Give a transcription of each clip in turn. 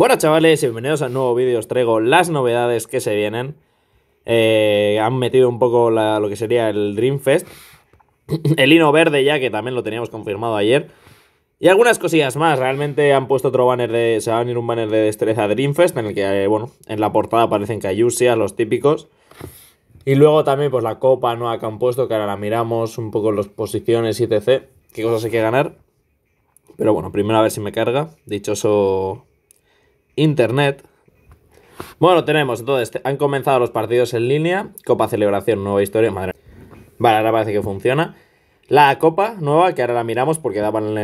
Bueno, chavales, bienvenidos a un nuevo vídeo. Os traigo las novedades que se vienen. Eh, han metido un poco lo que sería el Dreamfest el hino verde ya, que también lo teníamos confirmado ayer. Y algunas cosillas más, realmente han puesto otro banner de... Se va a venir un banner de destreza Dreamfest, en el que, eh, bueno, en la portada aparecen Cayusia, los típicos. Y luego también, pues la copa nueva que han puesto, que ahora la miramos un poco las posiciones y etc. Qué cosas hay que ganar. Pero bueno, primero a ver si me carga. Dichoso internet. Bueno, tenemos entonces, han comenzado los partidos en línea, Copa Celebración, nueva historia, madre. Vale, ahora parece que funciona. La copa nueva, que ahora la miramos porque daban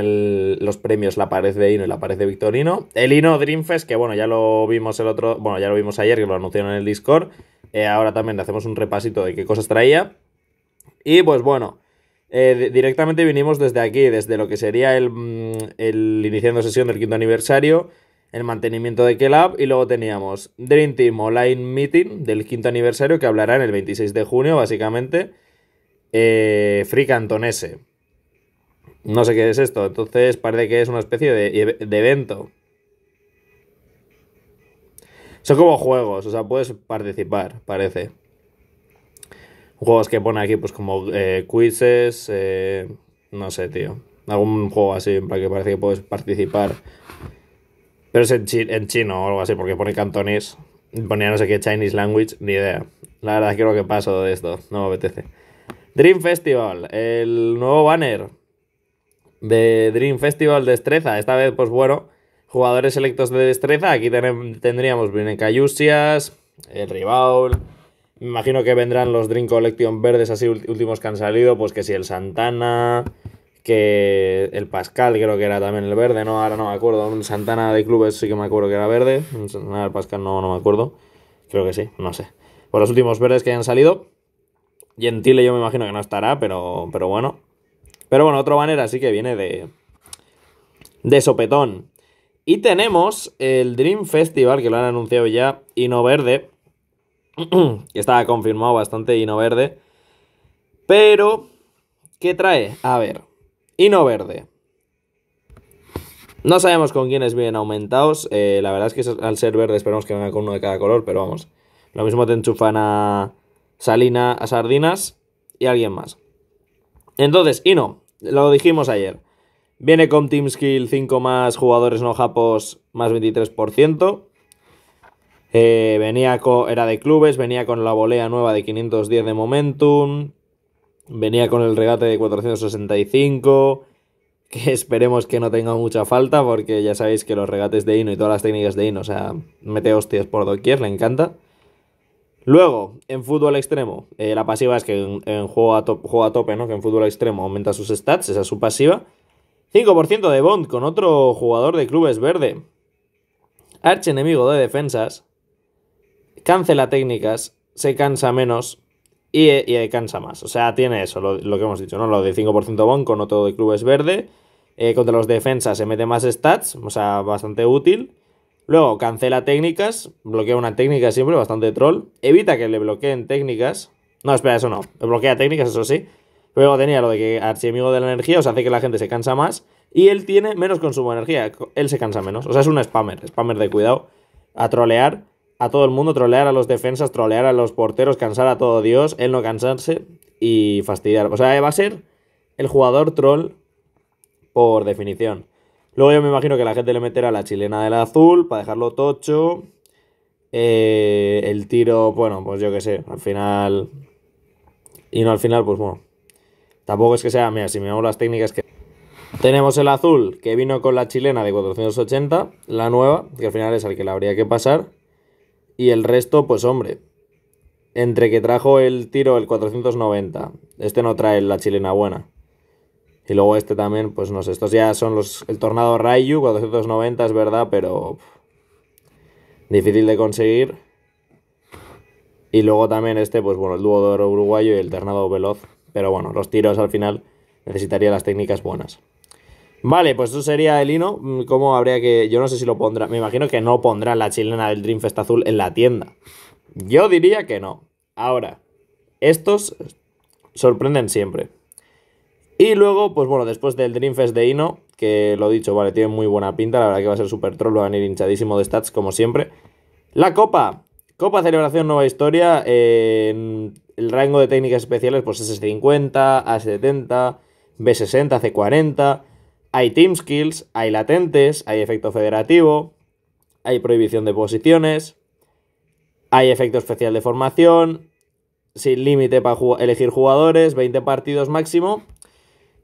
los premios la pared de Hino y la pared de Victorino. El Hino Dreamfest, que bueno, ya lo vimos el otro, bueno, ya lo vimos ayer, que lo anunciaron en el Discord. Eh, ahora también le hacemos un repasito de qué cosas traía. Y pues bueno, eh, directamente vinimos desde aquí, desde lo que sería el mm, iniciando sesión del quinto aniversario, el mantenimiento de Kelab y luego teníamos Dream Team Online Meeting del quinto aniversario que en el 26 de junio, básicamente. Eh, free Cantonese. No sé qué es esto, entonces parece que es una especie de, evento. Son como juegos, o sea, puedes participar, parece. Juegos que pone aquí, pues como eh, quizzes, eh, no sé, tío. Algún juego así, para que parece que puedes participar pero es en, chino o algo así, porque pone cantonés. Ponía no sé qué Chinese language, ni idea. La verdad creo que paso de esto, no me apetece. Dream Festival, el nuevo banner de Dream Festival Destreza. Esta vez, pues bueno, jugadores electos de destreza. Aquí tendríamos Vinecayusias. Cayusias, el Rival. Me imagino que vendrán los Dream Collection verdes así últimos que han salido. Pues que si el Santana, que el Pascal creo que era también el verde, no, ahora no me acuerdo, Santana de clubes sí que me acuerdo que era verde, el Pascal no, no me acuerdo, creo que sí, no sé. Por los últimos verdes que hayan salido, Gentile yo me imagino que no estará, pero, pero bueno. Pero bueno, otro banner así que viene de, de sopetón. Y tenemos el Dream Festival, que lo han anunciado ya, Hino Verde, que estaba confirmado bastante Hino Verde, pero, ¿qué trae? A ver, y no verde. No sabemos con quiénes vienen aumentados. Eh, la verdad es que al ser verde esperamos que venga con uno de cada color, pero vamos. Lo mismo te enchufan a Salina, a Sardinas y a alguien más. Entonces, y no, lo dijimos ayer. Viene con Team Skill 5 más jugadores no japos más 23%. Eh, venía con, era de clubes, venía con la volea nueva de 510 de momentum. Venía con el regate de 465, que esperemos que no tenga mucha falta, porque ya sabéis que los regates de Hino y todas las técnicas de Hino, o sea, mete hostias por doquier, le encanta. Luego, en fútbol extremo, eh, la pasiva es que en, juego, a a tope, ¿no? Que en fútbol extremo aumenta sus stats, esa es su pasiva. 5% de Bond con otro jugador de clubes verde. Arch enemigo de defensas. Cancela técnicas, se cansa menos, y, cansa más. O sea, tiene eso, lo, que hemos dicho, ¿no? Lo de 5% bon no todo de es verde. Eh, contra los defensas se mete más stats, o sea, bastante útil. Luego cancela técnicas, bloquea una técnica siempre, bastante troll. Evita que le bloqueen técnicas. No, espera, eso no. Bloquea técnicas, eso sí. Luego tenía lo de que enemigo de la energía, o sea, hace que la gente se cansa más. Y él tiene menos consumo de energía, él se cansa menos. O sea, es un spammer, spammer de cuidado, a trolear a todo el mundo, trolear a los defensas, trolear a los porteros, cansar a todo Dios, él no cansarse y fastidiar. O sea, va a ser el jugador troll por definición. Luego yo me imagino que la gente le meterá la chilena del azul para dejarlo tocho. Eh, el tiro, bueno, pues yo qué sé, al final... Y no al final, pues bueno. Tampoco es que sea, mira, si miramos las técnicas que... Tenemos el azul, que vino con la chilena de 480, la nueva, que al final es al que la habría que pasar. Y el resto, pues hombre, entre que trajo el tiro el 490, este no trae la chilena buena. Y luego este también, pues no sé, estos ya son los el Tornado Rayu, 490 es verdad, pero difícil de conseguir. Y luego también este, pues bueno, el dúo uruguayo y el Tornado Veloz. Pero bueno, los tiros al final necesitaría las técnicas buenas. Vale, pues eso sería el hino. Mm, ¿Cómo habría que.? Yo no sé si lo pondrá. Me imagino que no pondrá la chilena del Dreamfest azul en la tienda. Yo diría que no. Ahora, estos sorprenden siempre. Y luego, pues bueno, después del Dreamfest de Hino, que lo dicho, vale, tiene muy buena pinta, la verdad que va a ser súper troll, van a ir hinchadísimo de stats como siempre. La Copa, Copa Celebración Nueva Historia, En el rango de técnicas especiales pues s 50, A70, B60, C40. Hay team skills, hay latentes, hay efecto federativo, hay prohibición de posiciones, hay efecto especial de formación, sin límite para elegir jugadores, 20 partidos máximo.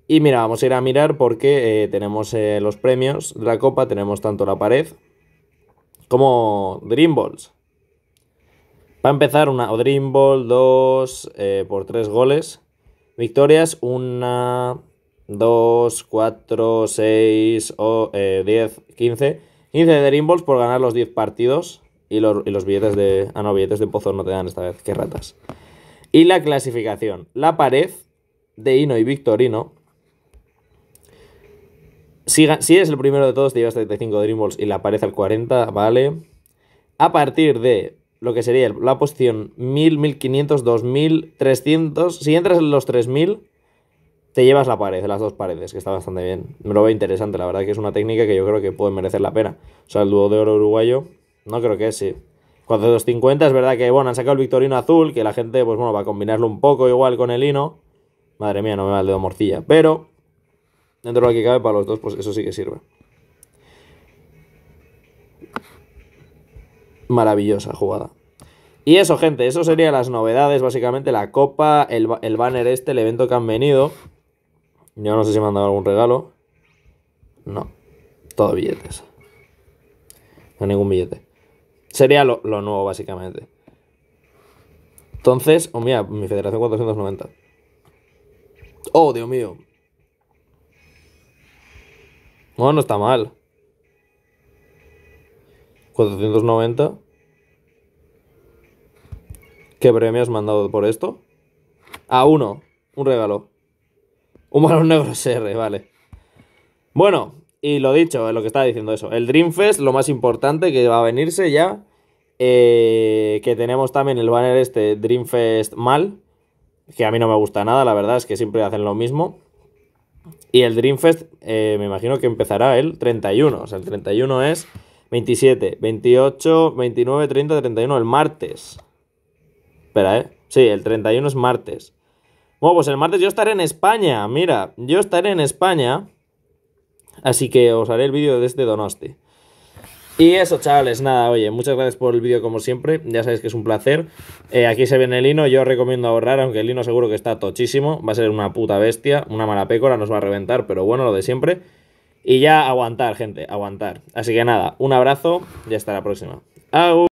Y mira, vamos a ir a mirar porque eh, tenemos eh, los premios de la copa, tenemos tanto la pared como Dream Balls. Para empezar, una o Dream Ball, dos eh, por tres goles. Victorias, una, 2, 4, 6, 10, 15. 15 de Balls por ganar los 10 partidos. Y los, billetes de. Ah, no, billetes de pozo no te dan esta vez. Qué ratas. Y la clasificación. La pared de Hino y Victorino. Si, si eres el primero de todos, te llevas 35 Balls y la pared al 40, vale. A partir de lo que sería la posición 1000, 1500, 2000, 300. Si entras en los 3000 te llevas la pared, las dos paredes, que está bastante bien. Me lo veo interesante, la verdad que es una técnica que yo creo que puede merecer la pena. O sea, el dúo de oro uruguayo, no creo que sea. sí. es verdad que, bueno, han sacado el Victorino azul, que la gente, pues bueno, va a combinarlo un poco igual con el hino. Madre mía, no me va el dedo morcilla, pero dentro de lo que cabe para los dos, pues eso sí que sirve. Maravillosa jugada. Y eso, gente, eso sería las novedades, básicamente la copa, el, el banner este, el evento que han venido. Yo no sé si me han dado algún regalo. No, todo billetes. No ningún billete. Sería lo, nuevo, básicamente. Entonces, oh mira, mi federación 490. Oh, Dios mío. No, no está mal. 490. ¿Qué premio has mandado por esto? A uno, un regalo. Un balón negro vale. Bueno, y lo dicho, lo que estaba diciendo eso. El Dreamfest, lo más importante que va a venirse ya. Eh, que tenemos también el banner este, Dreamfest mal. Que a mí no me gusta nada, la verdad es que siempre hacen lo mismo. Y el Dreamfest, eh, me imagino que empezará el 31. O sea, el 31 es 27, 28, 29, 30, 31, el martes. Espera, ¿eh? Sí, el 31 es martes. Bueno, pues el martes yo estaré en España. Mira, yo estaré en España. Así que os haré el vídeo de este Donosti. Y eso, chavales, nada, oye, muchas gracias por el vídeo como siempre, ya sabéis que es un placer. Eh, aquí se viene el lino, yo os recomiendo ahorrar, aunque el lino seguro que está tochísimo, va a ser una puta bestia, una mala pécora, nos va a reventar, pero bueno, lo de siempre. Y ya aguantar, gente, aguantar. Así que nada, un abrazo y hasta la próxima. ¡Au!